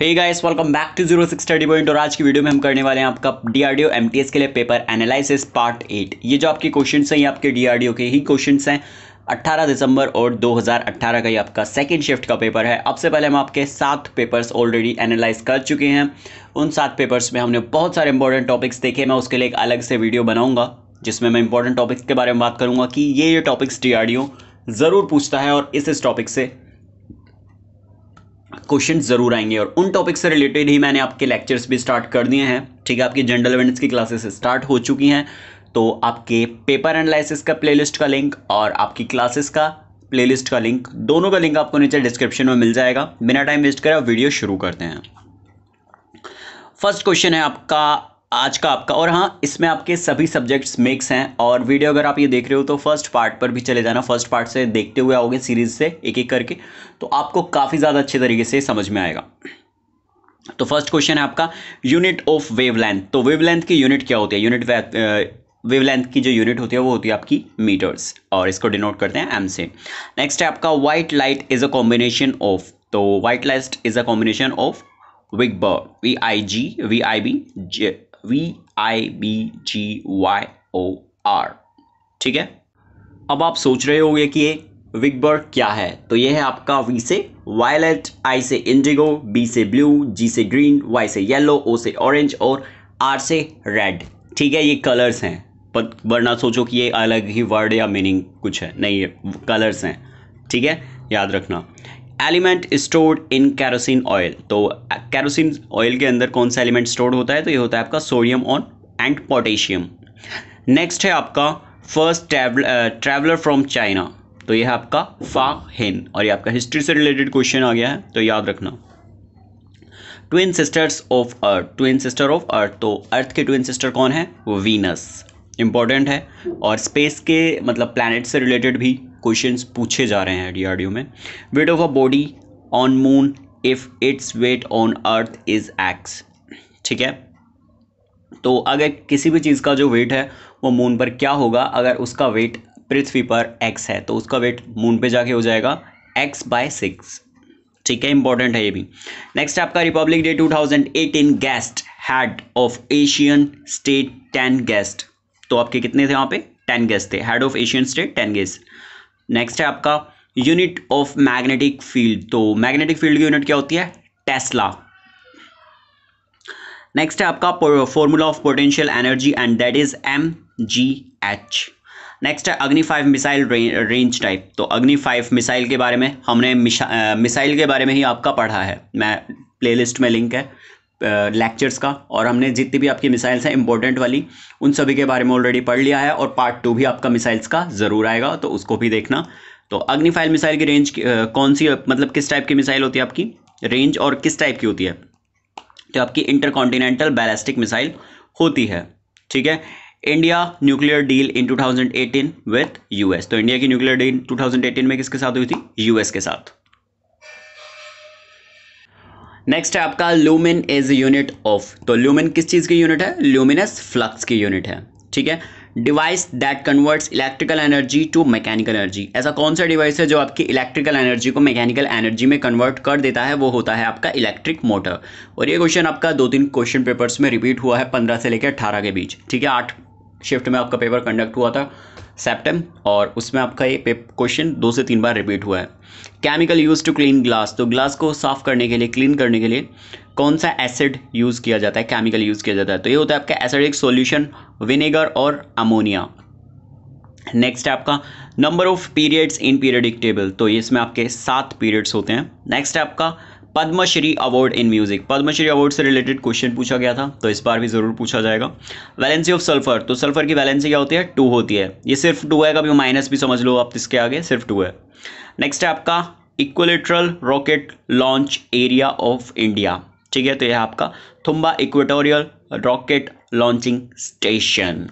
hey guys welcome back to zero six study point और आज की वीडियो में हम करने वाले हैं आपका डीआरडीओ एमटीएस के लिए पेपर एनालिसिस पार्ट एट ये जो आपके क्वेश्चंस हैं ये आपके डीआरडीओ के ही क्वेश्चंस हैं 18 दिसंबर और 2018 का ये आपका सेकेंड शिफ्ट का पेपर है अब से पहले हम आपके सात पेपर्स ऑलरेडी एनालाइज कर चुके हैं उन सात पेपर्स में हमने बहुत सारे इंपॉर्टेंट टॉपिक्स देखे मैं उसके लिए एक अलग से वीडियो बनाऊँगा जिसमें मैं इंपॉर्टेंट टॉपिक्स के बारे में बात करूँगा कि ये ये टॉपिक्स डी ज़रूर पूछता है और इस इस टॉपिक से क्वेश्चन जरूर आएंगे और उन टॉपिक से रिलेटेड ही मैंने आपके लेक्चर्स भी स्टार्ट कर दिए हैं ठीक है आपकी जनरल इवेंट्स की क्लासेस स्टार्ट हो चुकी हैं तो आपके पेपर एनालिसिस का प्लेलिस्ट का लिंक और आपकी क्लासेस का प्लेलिस्ट का लिंक दोनों का लिंक आपको नीचे डिस्क्रिप्शन में मिल जाएगा बिना टाइम वेस्ट करें वीडियो शुरू करते हैं फर्स्ट क्वेश्चन है आपका आज का आपका और हाँ इसमें आपके सभी सब्जेक्ट्स मिक्स हैं और वीडियो अगर आप ये देख रहे हो तो फर्स्ट पार्ट पर भी चले जाना फर्स्ट पार्ट से देखते हुए आओगे सीरीज से एक एक करके तो आपको काफ़ी ज़्यादा अच्छे तरीके से समझ में आएगा तो फर्स्ट क्वेश्चन है आपका यूनिट ऑफ वेवलेंथ तो वेवलेंथ की यूनिट क्या होती है यूनिट वेवलेंथ की जो यूनिट होती है वो होती है आपकी मीटर्स और इसको डिनोट करते हैं एम से नेक्स्ट है आपका white light is a combination of तो white light is a combination of विग V I G V I B V I B G Y O R ठीक है अब आप सोच रहे होंगे कि ये विगबर्ड क्या है तो ये है आपका वी से वायलेट आई से इंडिगो बी से ब्लू जी से ग्रीन वाई से येलो ओ से ऑरेंज और आर से रेड ठीक है ये कलर्स हैं पर वरना सोचो कि ये अलग ही वर्ड या मीनिंग कुछ है नहीं ये कलर्स हैं ठीक है याद रखना element stored in kerosene oil तो कैरोसिन ऑयल के अंदर कौन सा एलिमेंट स्टोर्ड होता है तो ये होता है आपका sodium on and potassium next है आपका फर्स्ट ट्रैवलर फ्रॉम चाइना तो यह है आपका फा हिन और ये आपका हिस्ट्री से रिलेटेड क्वेश्चन आ गया है तो याद रखना twin sisters of earth twin sister of earth तो अर्थ के ट्विन सिस्टर कौन है वो वीनस इंपॉर्टेंट है और स्पेस के मतलब प्लैनेट से रिलेटेड भी क्वेश्चंस पूछे जा रहे हैं डीआरडीओ में weight of a body on moon if its weight on earth is X ठीक है तो अगर किसी भी चीज़ का जो वेट है वो मून पर क्या होगा अगर उसका वेट पृथ्वी पर एक्स है तो उसका वेट मून पे जाके हो जाएगा एक्स बाय सिक्स ठीक है इंपॉर्टेंट है ये भी नेक्स्ट आपका Republic Day 2018 guest head of Asian state ten guest तो आपके कितने थे वहाँ पे टेन गेस्ट थे head of Asian state ten guest next है आपका यूनिट ऑफ मैग्नेटिक फील्ड तो मैग्नेटिक फील्ड की यूनिट क्या होती है टेस्ला नेक्स्ट है आपका formula of potential energy and that is M G H next है Agni five missile range type तो अग्नि फाइव मिसाइल के बारे में हमने मिसाइल के बारे में ही आपका पढ़ा है मैं प्लेलिस्ट में लिंक है लेक्चर्स का और हमने जितनी भी आपकी मिसाइल्स हैं इंपॉर्टेंट वाली उन सभी के बारे में ऑलरेडी पढ़ लिया है और पार्ट टू भी आपका मिसाइल्स का ज़रूर आएगा तो उसको भी देखना तो अग्निफाइल मिसाइल की रेंज कौन सी मतलब किस टाइप की मिसाइल होती है आपकी रेंज और किस टाइप की होती है तो आपकी इंटर कॉन्टिनेंटल बैलिस्टिक मिसाइल होती है ठीक है India nuclear deal in 2018 with US तो इंडिया की न्यूक्लियर डील 2018 में किसके साथ हुई थी यूएस के साथ नेक्स्ट है आपका लूमिन इज यूनिट ऑफ तो लूमिन किस चीज़ की यूनिट है लूमिनस फ्लक्स की यूनिट है ठीक है device that converts electrical energy to mechanical energy ऐसा कौन सा डिवाइस है जो आपकी इलेक्ट्रिकल एनर्जी को मैकेनिकल एनर्जी में कन्वर्ट कर देता है वो होता है आपका इलेक्ट्रिक मोटर और ये क्वेश्चन आपका दो तीन क्वेश्चन पेपर्स में रिपीट हुआ है पंद्रह से लेकर अट्ठारह के बीच ठीक है आठ शिफ्ट में आपका पेपर कंडक्ट हुआ था सेप्टम और उसमें आपका ये क्वेश्चन दो से तीन बार रिपीट हुआ है chemical use to clean glass तो ग्लास को साफ़ करने के लिए क्लीन करने के लिए कौन सा एसिड यूज़ किया जाता है केमिकल यूज़ किया जाता है तो ये होता है आपका एसिडिक सोल्यूशन विनेगर और अमोनिया नेक्स्ट है आपका number of periods in periodic table तो इसमें आपके सात पीरियड्स होते हैं नेक्स्ट है आपका Padmashri award in music Padmashri award से रिलेटेड क्वेश्चन पूछा गया था तो इस बार भी ज़रूर पूछा जाएगा वैलेंसी ऑफ सल्फर तो सल्फर की वैलेंसी क्या होती है टू होती है ये सिर्फ टू है कभी माइनस भी समझ लो आप इसके आगे सिर्फ टू है नेक्स्ट है आपका equatorial rocket launch area of India ठीक है तो यह आपका Thumba equatorial rocket launching station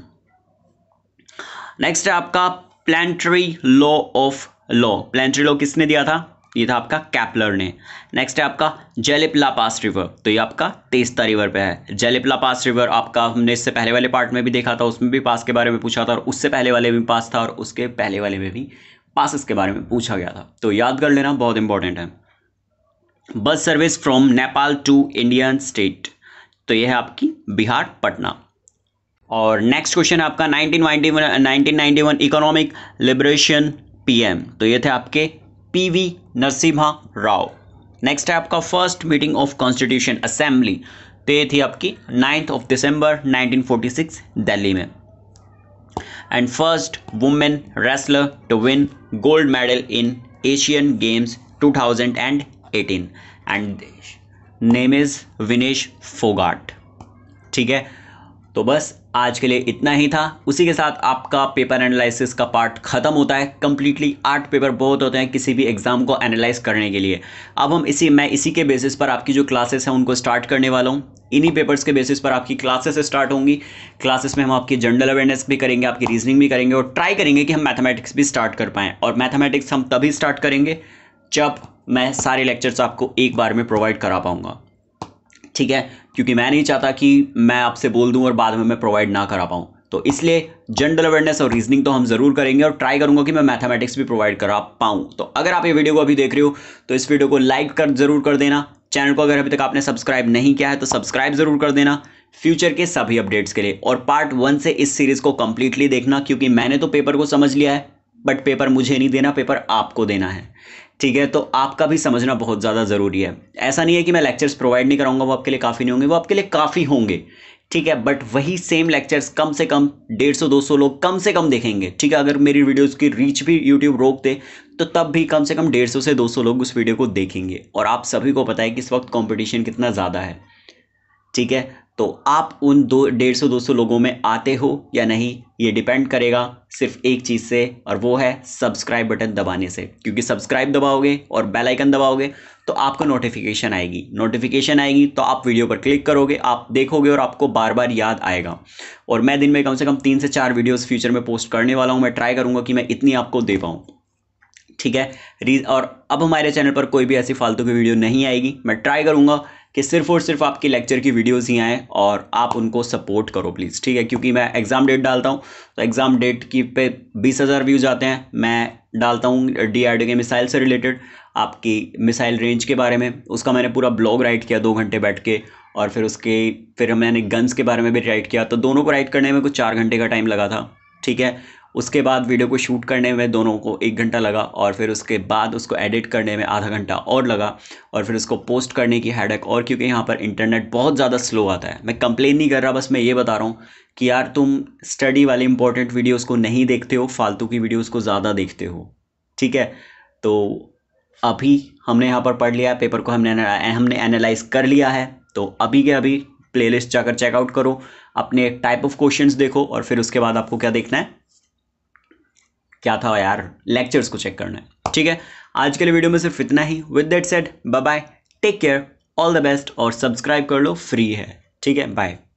next है आपका planetary law of law planetary law किसने दिया था ये था आपका कैपलर ने नेक्स्ट है आपका जेलिपला पास रिवर तो ये आपका तेस्ता रिवर पे है जेलिपला पास रिवर आपका हमने इससे पहले वाले पार्ट में भी देखा था उसमें भी पास के बारे में पूछा था और उससे पहले वाले भी पास था और उसके पहले वाले में भी पासिस के बारे में पूछा गया था तो याद कर लेना बहुत इंपॉर्टेंट है bus service from Nepal to Indian state तो यह है आपकी बिहार पटना और नेक्स्ट क्वेश्चन है आपका 1991 1991 इकोनॉमिक लिबरेशन पीएम तो ये थे आपके पीवी नरसिम्हा राव नेक्स्ट है आपका first meeting of constitution assembly तो ये थी आपकी नाइन्थ ऑफ दिसंबर 1946 दिल्ली में and first women wrestler to win gold medal in Asian Games 2018 and name is Vinesh Phogat ठीक है तो बस आज के लिए इतना ही था उसी के साथ आपका पेपर एनालिसिस का पार्ट खत्म होता है कम्प्लीटली आठ पेपर बहुत होते हैं किसी भी एग्ज़ाम को एनालाइज करने के लिए अब हम इसी मैं इसी के बेसिस पर आपकी जो क्लासेस हैं उनको स्टार्ट करने वाला हूँ इन्हीं पेपर्स के बेसिस पर आपकी क्लासेस स्टार्ट होंगी क्लासेस में हम आपकी जनरल अवेयरनेस भी करेंगे आपकी रीजनिंग भी करेंगे और ट्राई करेंगे कि हम मैथमेटिक्स भी स्टार्ट कर पाएँ और मैथमेटिक्स हम तभी स्टार्ट करेंगे जब मैं सारे लेक्चर्स आपको एक बार में प्रोवाइड करा पाऊँगा ठीक है क्योंकि मैं नहीं चाहता कि मैं आपसे बोल दूं और बाद में मैं प्रोवाइड ना करा पाऊं तो इसलिए जनरल अवेयरनेस और रीजनिंग तो हम जरूर करेंगे और ट्राई करूंगा कि मैं मैथमेटिक्स भी प्रोवाइड करा पाऊं तो अगर आप ये वीडियो को अभी देख रहे हो तो इस वीडियो को लाइक कर जरूर कर देना चैनल को अगर अभी तक आपने सब्सक्राइब नहीं किया है तो सब्सक्राइब जरूर कर देना फ्यूचर के सभी अपडेट्स के लिए और पार्ट वन से इस सीरीज को कंप्लीटली देखना क्योंकि मैंने तो पेपर को समझ लिया है बट पेपर मुझे नहीं देना पेपर आपको देना है ठीक है तो आपका भी समझना बहुत ज़्यादा ज़रूरी है ऐसा नहीं है कि मैं लेक्चर्स प्रोवाइड नहीं कराऊंगा वो आपके लिए काफ़ी नहीं होंगे वो आपके लिए काफ़ी होंगे ठीक है बट वही सेम लेक्चर्स कम से कम डेढ़ सौ दो सौ लोग कम से कम देखेंगे ठीक है अगर मेरी वीडियोज़ की रीच भी यूट्यूब रोक दे तो तब भी कम से कम डेढ़ सौ से दो सौ लोग उस वीडियो को देखेंगे और आप सभी को पता है कि इस वक्त कॉम्पिटिशन कितना ज़्यादा है ठीक है तो आप उन दो डेढ़ सौ दो सौ लोगों में आते हो या नहीं ये डिपेंड करेगा सिर्फ एक चीज़ से और वो है सब्सक्राइब बटन दबाने से क्योंकि सब्सक्राइब दबाओगे और बेल आइकन दबाओगे तो आपको नोटिफिकेशन आएगी नोटिफिकेशन आएगी तो आप वीडियो पर क्लिक करोगे आप देखोगे और आपको बार बार याद आएगा और मैं दिन में कम से कम तीन से चार वीडियोज़ फ्यूचर में पोस्ट करने वाला हूँ मैं ट्राई करूँगा कि मैं इतनी आपको दे पाऊँ ठीक है और अब हमारे चैनल पर कोई भी ऐसी फालतू की वीडियो नहीं आएगी मैं ट्राई करूँगा कि सिर्फ और सिर्फ आपके लेक्चर की वीडियोस ही आएँ और आप उनको सपोर्ट करो प्लीज़ ठीक है क्योंकि मैं एग्ज़ाम डेट डालता हूँ तो एग्ज़ाम डेट की पे बीस हज़ार व्यूज़ आते हैं मैं डालता हूँ डी आर डी के मिसाइल से रिलेटेड आपकी मिसाइल रेंज के बारे में उसका मैंने पूरा ब्लॉग राइट किया दो घंटे बैठ के और फिर उसके फिर मैंने गन्स के बारे में भी राइट किया तो दोनों को राइट करने में कुछ चार घंटे का टाइम लगा था ठीक है उसके बाद वीडियो को शूट करने में दोनों को एक घंटा लगा और फिर उसके बाद उसको एडिट करने में आधा घंटा और लगा और फिर उसको पोस्ट करने की हैडक और क्योंकि यहाँ पर इंटरनेट बहुत ज़्यादा स्लो आता है मैं कंप्लेन नहीं कर रहा बस मैं ये बता रहा हूँ कि यार तुम स्टडी वाले इंपॉर्टेंट वीडियोज़ को नहीं देखते हो फालतू की वीडियोज़ को ज़्यादा देखते हो ठीक है तो अभी हमने यहाँ पर पढ़ लिया है पेपर को हमने हमने एनालाइज कर लिया है तो अभी के अभी प्लेलिस्ट जाकर चेकआउट करो अपने टाइप ऑफ क्वेश्चंस देखो और फिर उसके बाद आपको क्या देखना है क्या था यार लेक्चर्स को चेक करना है ठीक है आज के लिए वीडियो में सिर्फ इतना ही with that set bye bye take care all the best और सब्सक्राइब कर लो फ्री है ठीक है बाय